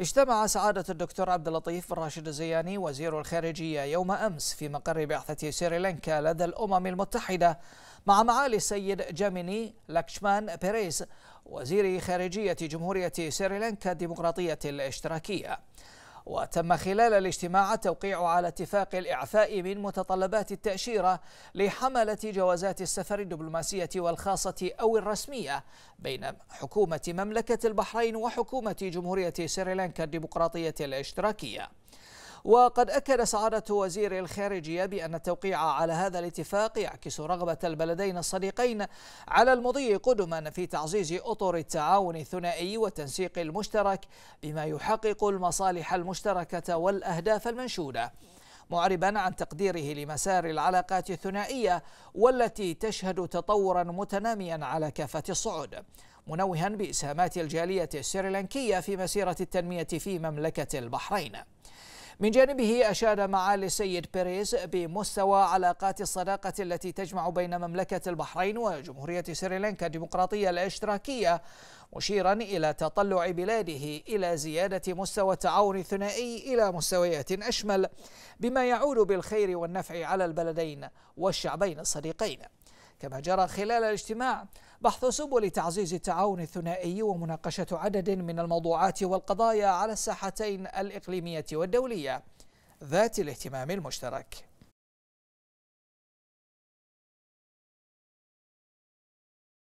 اجتمع سعادة الدكتور عبد اللطيف بن راشد الزياني وزير الخارجية يوم أمس في مقر بعثة سريلانكا لدى الأمم المتحدة مع معالي السيد جاميني لاكشمان بيريز وزير خارجية جمهورية سريلانكا الديمقراطية الاشتراكية وتم خلال الاجتماع التوقيع على اتفاق الإعفاء من متطلبات التأشيرة لحملة جوازات السفر الدبلوماسية والخاصة أو الرسمية بين حكومة مملكة البحرين وحكومة جمهورية سريلانكا الديمقراطية الاشتراكية وقد أكد سعادة وزير الخارجية بأن التوقيع على هذا الاتفاق يعكس رغبة البلدين الصديقين على المضي قدما في تعزيز أطر التعاون الثنائي والتنسيق المشترك بما يحقق المصالح المشتركة والأهداف المنشودة معربا عن تقديره لمسار العلاقات الثنائية والتي تشهد تطورا متناميا على كافة الصعود منوها بإسهامات الجالية السريلانكية في مسيرة التنمية في مملكة البحرين من جانبه أشاد معالي السيد بيريز بمستوى علاقات الصداقة التي تجمع بين مملكة البحرين وجمهورية سريلانكا الديمقراطية الاشتراكية مشيرا إلى تطلع بلاده إلى زيادة مستوى التعاون الثنائي إلى مستويات أشمل بما يعود بالخير والنفع على البلدين والشعبين الصديقين كما جرى خلال الاجتماع بحث سبل تعزيز التعاون الثنائي ومناقشة عدد من الموضوعات والقضايا على الساحتين الإقليمية والدولية ذات الاهتمام المشترك